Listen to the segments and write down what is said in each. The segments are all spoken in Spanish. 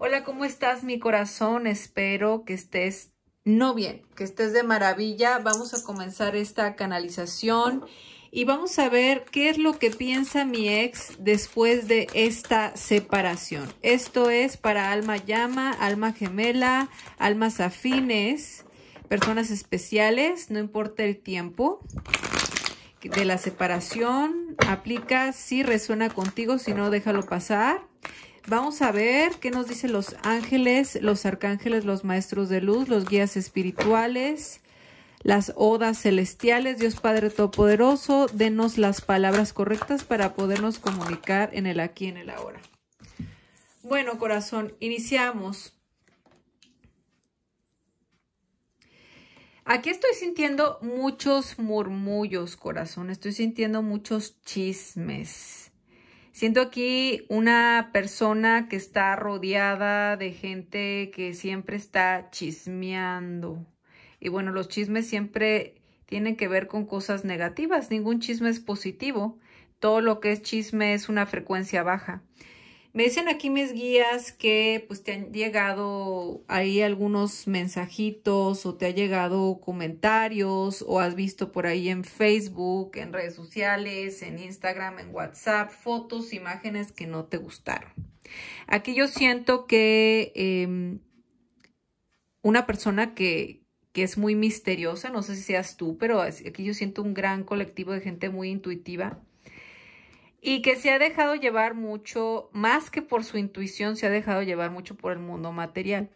Hola, ¿cómo estás mi corazón? Espero que estés no bien, que estés de maravilla. Vamos a comenzar esta canalización y vamos a ver qué es lo que piensa mi ex después de esta separación. Esto es para alma llama, alma gemela, almas afines, personas especiales, no importa el tiempo de la separación. Aplica si resuena contigo, si no déjalo pasar. Vamos a ver qué nos dicen los ángeles, los arcángeles, los maestros de luz, los guías espirituales, las odas celestiales. Dios Padre Todopoderoso, denos las palabras correctas para podernos comunicar en el aquí y en el ahora. Bueno, corazón, iniciamos. Aquí estoy sintiendo muchos murmullos, corazón. Estoy sintiendo muchos chismes Siento aquí una persona que está rodeada de gente que siempre está chismeando. Y bueno, los chismes siempre tienen que ver con cosas negativas. Ningún chisme es positivo. Todo lo que es chisme es una frecuencia baja. Me dicen aquí mis guías que pues te han llegado ahí algunos mensajitos o te ha llegado comentarios o has visto por ahí en Facebook, en redes sociales, en Instagram, en WhatsApp, fotos, imágenes que no te gustaron. Aquí yo siento que em, una persona que, que es muy misteriosa, no sé si seas tú, pero aquí yo siento un gran colectivo de gente muy intuitiva y que se ha dejado llevar mucho, más que por su intuición, se ha dejado llevar mucho por el mundo material.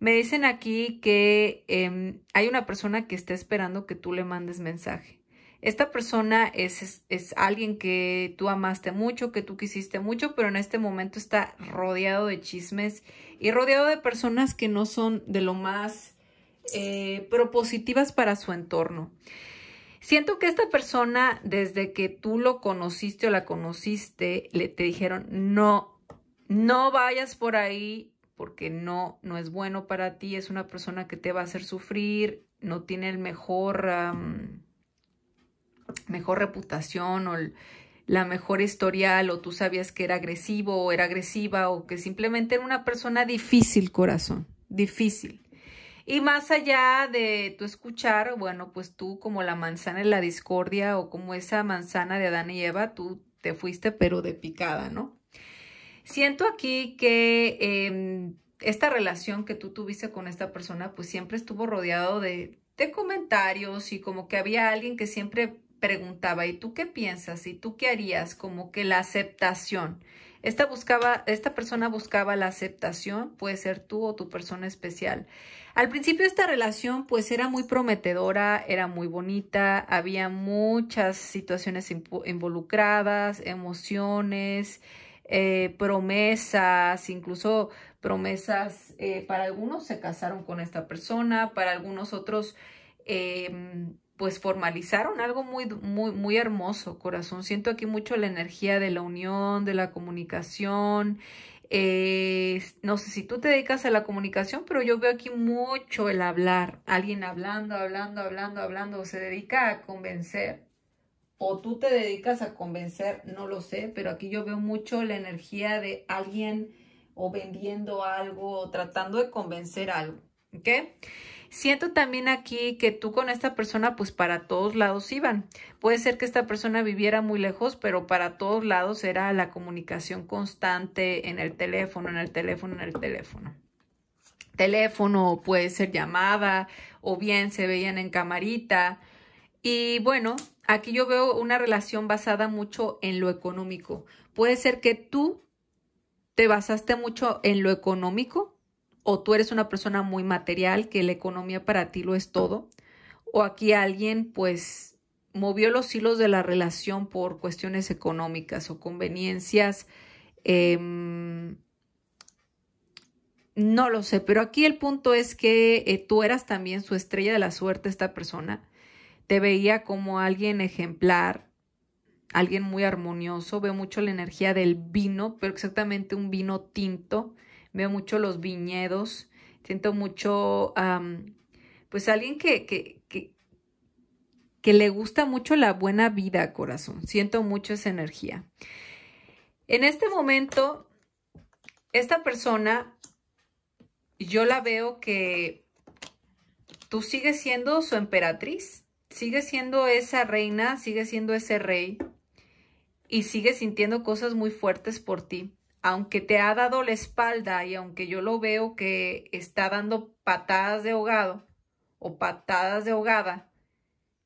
Me dicen aquí que em, hay una persona que está esperando que tú le mandes mensaje. Esta persona es, alguien que tú amaste mucho, que tú quisiste mucho, pero en este momento está rodeado de chismes y rodeado de personas que no son de lo más eh, propositivas para su entorno. Siento que esta persona, desde que tú lo conociste o la conociste, le te dijeron, no, no vayas por ahí porque no, no es bueno para ti, es una persona que te va a hacer sufrir, no tiene el mejor, mejor reputación o la mejor historial o tú sabías que era agresivo o era agresiva o que simplemente era una persona difícil, corazón, difícil. Y más allá de tu escuchar, bueno, pues tú como la manzana en la discordia o como esa manzana de Adán y Eva, tú te fuiste pero de picada, ¿no? Siento aquí que em, esta relación que tú tuviste con esta persona, pues siempre estuvo rodeado de, de comentarios y como que había alguien que siempre preguntaba, ¿y tú qué piensas? ¿Y tú qué harías? Como que la aceptación. Esta, buscaba, esta persona buscaba la aceptación, puede ser tú o tu persona especial. Al principio esta relación pues era muy prometedora, era muy bonita, había muchas situaciones involucradas, emociones, eh, promesas, incluso promesas, eh, para algunos se casaron con esta persona, para algunos otros... Em, pues formalizaron algo muy, muy, muy hermoso, corazón. Siento aquí mucho la energía de la unión, de la comunicación. Eh, no sé si tú te dedicas a la comunicación, pero yo veo aquí mucho el hablar. Alguien hablando, hablando, hablando, hablando, o se dedica a convencer. O tú te dedicas a convencer, no lo sé, pero aquí yo veo mucho la energía de alguien o vendiendo algo o tratando de convencer algo. ¿Ok? Siento también aquí que tú con esta persona pues para todos lados iban. Puede ser que esta persona viviera muy lejos, pero para todos lados era la comunicación constante en el teléfono, en el teléfono, en el teléfono. Teléfono, puede ser llamada, o bien se veían en camarita. Y bueno, aquí yo veo una relación basada mucho en lo económico. Puede ser que tú te basaste mucho en lo económico o tú eres una persona muy material, que la economía para ti lo es todo, o aquí alguien pues movió los hilos de la relación por cuestiones económicas o conveniencias. Em, no lo sé, pero aquí el punto es que eh, tú eras también su estrella de la suerte, esta persona. Te veía como alguien ejemplar, alguien muy armonioso, veo mucho la energía del vino, pero exactamente un vino tinto veo mucho los viñedos, siento mucho, pues alguien que, que, que, que le gusta mucho la buena vida, corazón. Siento mucho esa energía. En este momento, esta persona, yo la veo que tú sigues siendo su emperatriz, sigues siendo esa reina, sigues siendo ese rey y sigues sintiendo cosas muy fuertes por ti aunque te ha dado la espalda y aunque yo lo veo que está dando patadas de ahogado o patadas de ahogada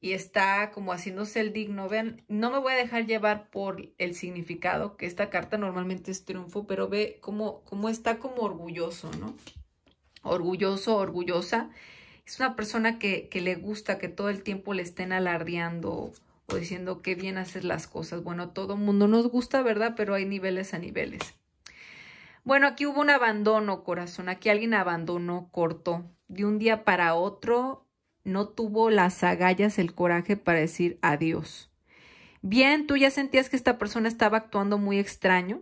y está como haciéndose el digno, ven, no me voy a dejar llevar por el significado, que esta carta normalmente es triunfo, pero ve cómo, cómo está como orgulloso, ¿no? Orgulloso, orgullosa. Es una persona que, le gusta que todo el tiempo le estén alardeando o diciendo qué bien haces las cosas. Bueno, todo mundo nos gusta, ¿verdad? Pero hay niveles a niveles. Bueno, aquí hubo un abandono, corazón. Aquí alguien abandonó, cortó. De un día para otro, no tuvo las agallas, el coraje para decir adiós. Bien, tú ya sentías que esta persona estaba actuando muy extraño.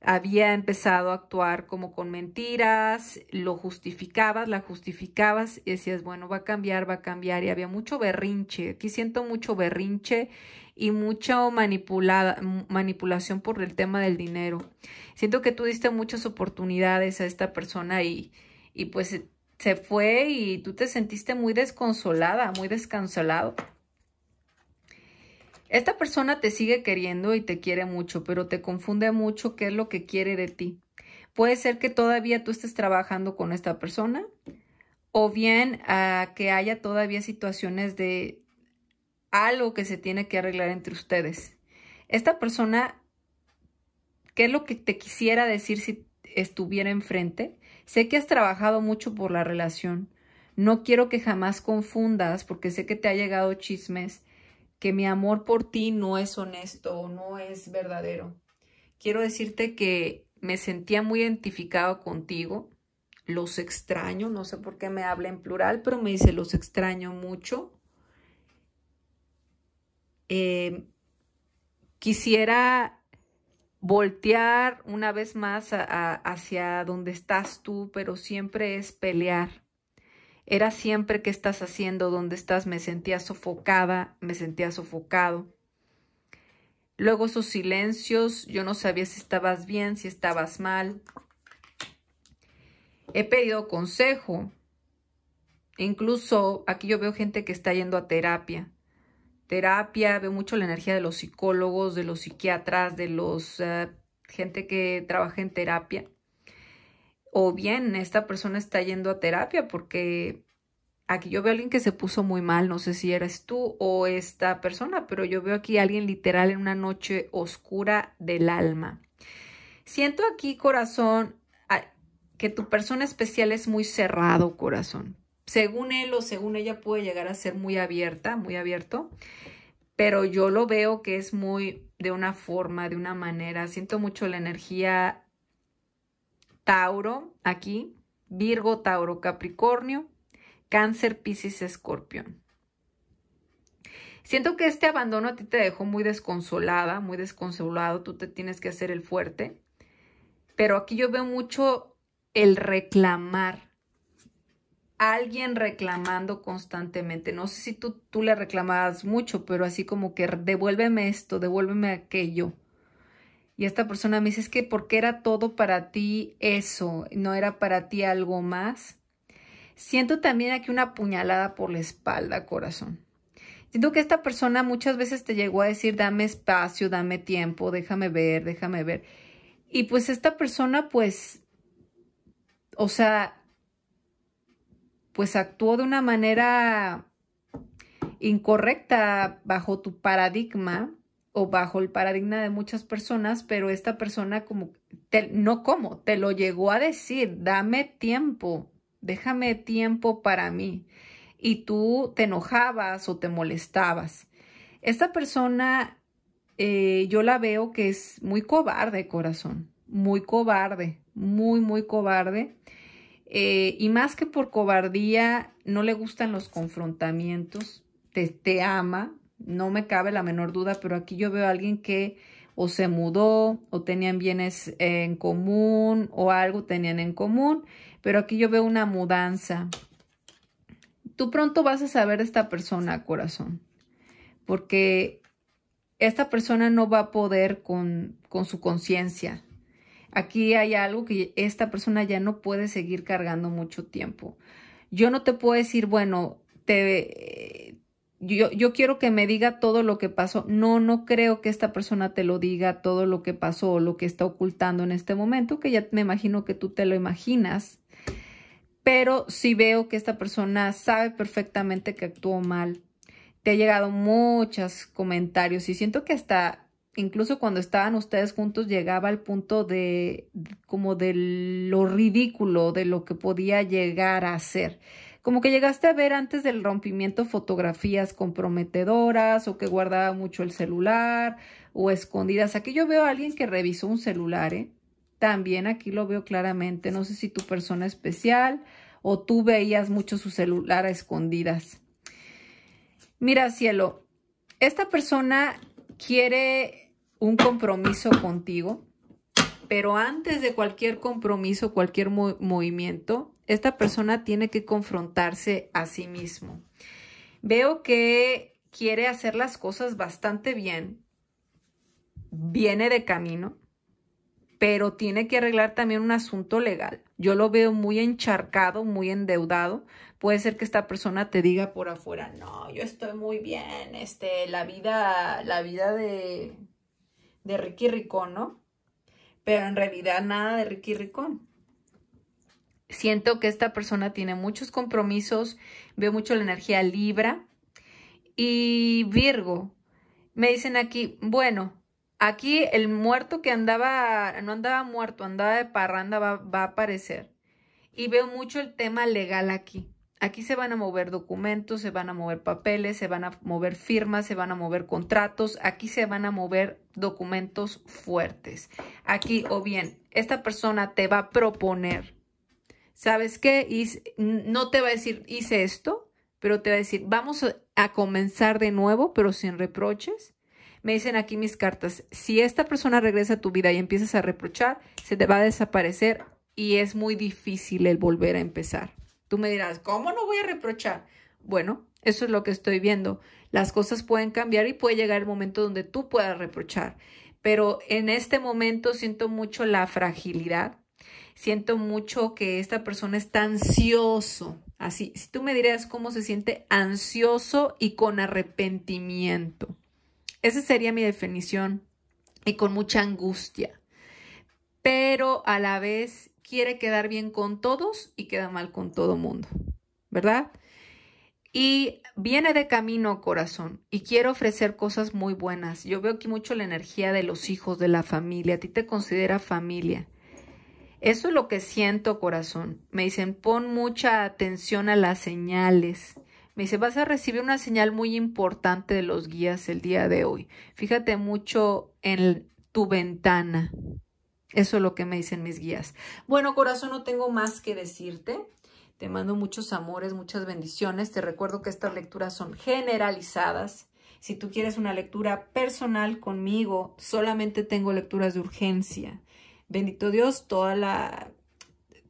Había empezado a actuar como con mentiras, lo justificabas, la justificabas y decías, bueno, va a cambiar, va a cambiar. Y había mucho berrinche. Aquí siento mucho berrinche y mucha manipulada, manipulación por el tema del dinero. Siento que tú diste muchas oportunidades a esta persona y, y pues eh, se fue y tú te sentiste muy desconsolada, muy desconsolado. Esta persona te sigue queriendo y te quiere mucho, pero te confunde mucho qué es lo que quiere de ti. Puede ser que todavía tú estés trabajando con esta persona o bien ah, que haya todavía situaciones de, algo que se tiene que arreglar entre ustedes. Esta persona, ¿qué es lo que te quisiera decir si estuviera enfrente? Sé que has trabajado mucho por la relación. No quiero que jamás confundas, porque sé que te ha llegado chismes, que mi amor por ti no es honesto, no es verdadero. Quiero decirte que me sentía muy identificado contigo. Los extraño, no sé por qué me habla en plural, pero me dice los extraño mucho. Eh, quisiera voltear una vez más hacia donde estás tú, pero siempre es pelear. Era siempre que estás haciendo, donde estás, me sentía sofocada, me sentía sofocado. Luego esos silencios, yo no sabía si estabas bien, si estabas mal. He pedido consejo. Incluso aquí yo veo gente que está yendo a terapia terapia, veo mucho la energía de los psicólogos, de los psiquiatras, de los eh, gente que trabaja en terapia. O bien esta persona está yendo a terapia porque aquí yo veo a alguien que se puso muy mal, no sé si eres tú o esta persona, pero yo veo aquí a alguien literal en una noche oscura del alma. Siento aquí, corazón, que tu persona especial es muy cerrado, corazón según él o según ella puede llegar a ser muy abierta, muy abierto, pero yo lo veo que es muy de una forma, de una manera. Siento mucho la energía Tauro aquí, Virgo, Tauro, Capricornio, Cáncer, Piscis, Escorpión. Siento que este abandono a ti te dejó muy desconsolada, muy desconsolado, tú te tienes que hacer el fuerte, pero aquí yo veo mucho el reclamar, alguien reclamando constantemente. No sé si tú, tú le reclamabas mucho, pero así como que devuélveme esto, devuélveme aquello. Y esta persona me dice, es que porque era todo para ti eso, no era para ti algo más. Siento también aquí una puñalada por la espalda, corazón. Siento que esta persona muchas veces te llegó a decir, dame espacio, dame tiempo, déjame ver, déjame ver. Y pues esta persona, pues, o sea, pues actuó de una manera incorrecta bajo tu paradigma o bajo el paradigma de muchas personas, pero esta persona como, no como, te lo llegó a decir, dame tiempo, déjame tiempo para mí. Y tú te enojabas o te molestabas. Esta persona, eh, yo la veo que es muy cobarde, corazón, muy cobarde, muy, muy cobarde. Eh, y más que por cobardía, no le gustan los confrontamientos, te, ama, no me cabe la menor duda, pero aquí yo veo a alguien que o se mudó, o tenían bienes en común, o algo tenían en común, pero aquí yo veo una mudanza. Tú pronto vas a saber de esta persona, corazón, porque esta persona no va a poder con, con su conciencia, Aquí hay algo que esta persona ya no puede seguir cargando mucho tiempo. Yo no te puedo decir, bueno, te, eh, yo, yo, quiero que me diga todo lo que pasó. No, no creo que esta persona te lo diga todo lo que pasó o lo que está ocultando en este momento, que ya me imagino que tú te lo imaginas. Pero sí veo que esta persona sabe perfectamente que actuó mal. Te ha llegado muchos comentarios y siento que hasta incluso cuando estaban ustedes juntos llegaba al punto de como de lo ridículo de lo que podía llegar a ser. Como que llegaste a ver antes del rompimiento fotografías comprometedoras o que guardaba mucho el celular o escondidas. Aquí yo veo a alguien que revisó un celular, ¿eh? También aquí lo veo claramente. No sé si tu persona especial o tú veías mucho su celular a escondidas. Mira, cielo, esta persona quiere un compromiso contigo, pero antes de cualquier compromiso, cualquier movimiento, esta persona tiene que confrontarse a sí mismo. Veo que quiere hacer las cosas bastante bien, viene de camino, pero tiene que arreglar también un asunto legal. Yo lo veo muy encharcado, muy endeudado. Puede ser que esta persona te diga por afuera, no, yo estoy muy bien, este, la vida, la vida de, de Ricky Ricón, ¿no? Pero en realidad nada de Ricky Ricón. Siento que esta persona tiene muchos compromisos, veo mucho la energía Libra. Y Virgo, me dicen aquí, bueno, aquí el muerto que andaba, no andaba muerto, andaba de parranda, va, va a aparecer. Y veo mucho el tema legal aquí. Aquí se van a mover documentos, se van a mover papeles, se van a mover firmas, se van a mover contratos. Aquí se van a mover documentos fuertes. Aquí o bien esta persona te va a proponer, ¿sabes qué? no te va a decir, hice esto, pero te va a decir, vamos a comenzar de nuevo, pero sin reproches. Me dicen aquí mis cartas, si esta persona regresa a tu vida y empiezas a reprochar, se te va a desaparecer y es muy difícil el volver a empezar. Tú me dirás, ¿cómo no voy a reprochar? Bueno, eso es lo que estoy viendo. Las cosas pueden cambiar y puede llegar el momento donde tú puedas reprochar. Pero en este momento siento mucho la fragilidad. Siento mucho que esta persona está ansioso. Así, si tú me dirías cómo se siente ansioso y con arrepentimiento. Esa sería mi definición. Y con mucha angustia. Pero a la vez quiere quedar bien con todos y queda mal con todo mundo, ¿verdad? Y viene de camino, corazón, y quiere ofrecer cosas muy buenas. Yo veo aquí mucho la energía de los hijos, de la familia. A ti te considera familia. Eso es lo que siento, corazón. Me dicen, pon mucha atención a las señales. Me dice, vas a recibir una señal muy importante de los guías el día de hoy. Fíjate mucho en tu ventana. Eso es lo que me dicen mis guías. Bueno, corazón, no tengo más que decirte. Te mando muchos amores, muchas bendiciones. Te recuerdo que estas lecturas son generalizadas. Si tú quieres una lectura personal conmigo, solamente tengo lecturas de urgencia. Bendito Dios, toda la,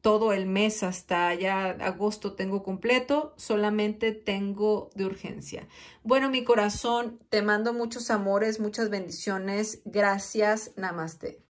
todo el mes hasta ya agosto tengo completo, solamente tengo de urgencia. Bueno, mi corazón, te mando muchos amores, muchas bendiciones. Gracias, namaste.